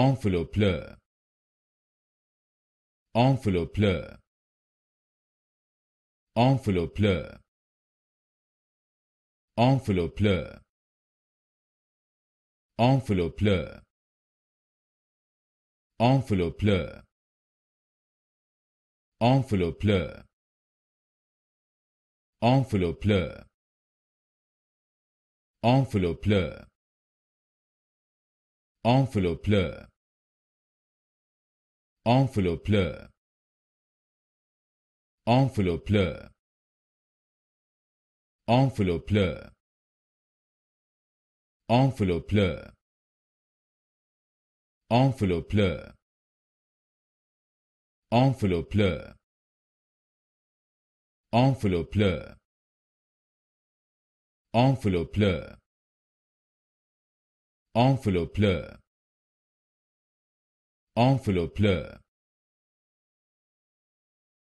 enveloppeur enveloppeur enveloppeur enveloppeur enveloppeur enveloppeur enveloppeur enveloppeur enveloppeur enveloppeur enveloppeur enveloppeur enveloppeur enveloppeur enveloppeur enveloppeur enveloppeur enveloppeur enveloppe-leur enveloppe pleur